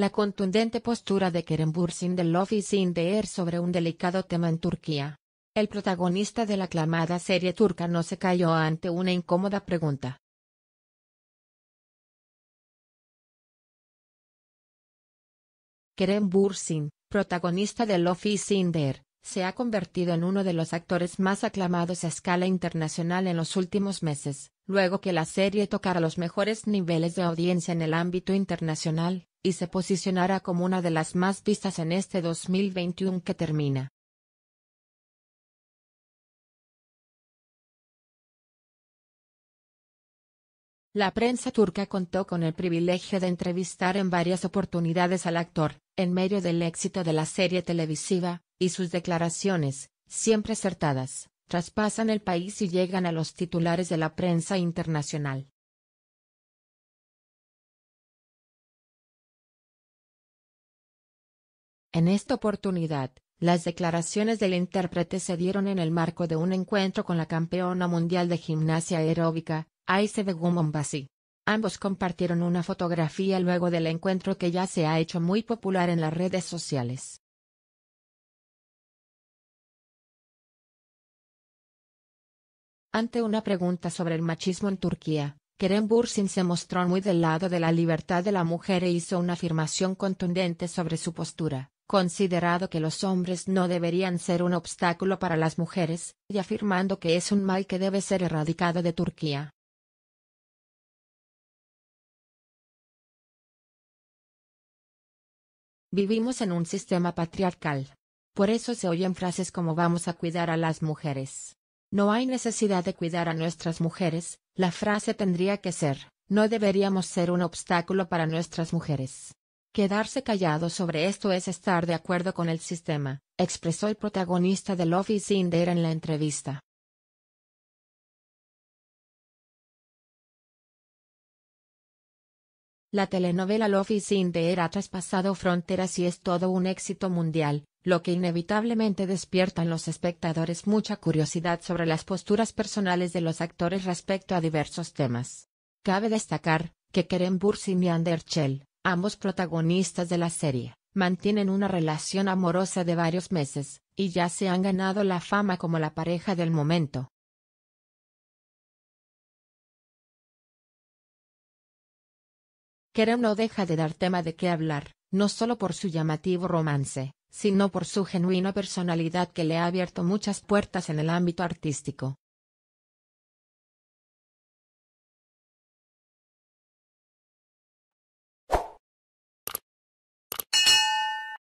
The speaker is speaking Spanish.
La contundente postura de Kerem Bursin del Love Sinder sobre un delicado tema en Turquía. El protagonista de la aclamada serie turca no se cayó ante una incómoda pregunta. Kerem Bursin, protagonista de Love Sinder, se ha convertido en uno de los actores más aclamados a escala internacional en los últimos meses, luego que la serie tocara los mejores niveles de audiencia en el ámbito internacional y se posicionará como una de las más vistas en este 2021 que termina. La prensa turca contó con el privilegio de entrevistar en varias oportunidades al actor, en medio del éxito de la serie televisiva, y sus declaraciones, siempre acertadas, traspasan el país y llegan a los titulares de la prensa internacional. En esta oportunidad, las declaraciones del intérprete se dieron en el marco de un encuentro con la campeona mundial de gimnasia aeróbica, Aise Begum Ambos compartieron una fotografía luego del encuentro que ya se ha hecho muy popular en las redes sociales. Ante una pregunta sobre el machismo en Turquía, Kerem Bursin se mostró muy del lado de la libertad de la mujer e hizo una afirmación contundente sobre su postura considerado que los hombres no deberían ser un obstáculo para las mujeres, y afirmando que es un mal que debe ser erradicado de Turquía. Vivimos en un sistema patriarcal. Por eso se oyen frases como vamos a cuidar a las mujeres. No hay necesidad de cuidar a nuestras mujeres, la frase tendría que ser, no deberíamos ser un obstáculo para nuestras mujeres. Quedarse callado sobre esto es estar de acuerdo con el sistema, expresó el protagonista de Love is in en la entrevista. La telenovela Love is in the Air ha traspasado fronteras y es todo un éxito mundial, lo que inevitablemente despierta en los espectadores mucha curiosidad sobre las posturas personales de los actores respecto a diversos temas. Cabe destacar que Keren Bursin y Chell. Ambos protagonistas de la serie mantienen una relación amorosa de varios meses, y ya se han ganado la fama como la pareja del momento. Kerem no deja de dar tema de qué hablar, no solo por su llamativo romance, sino por su genuina personalidad que le ha abierto muchas puertas en el ámbito artístico.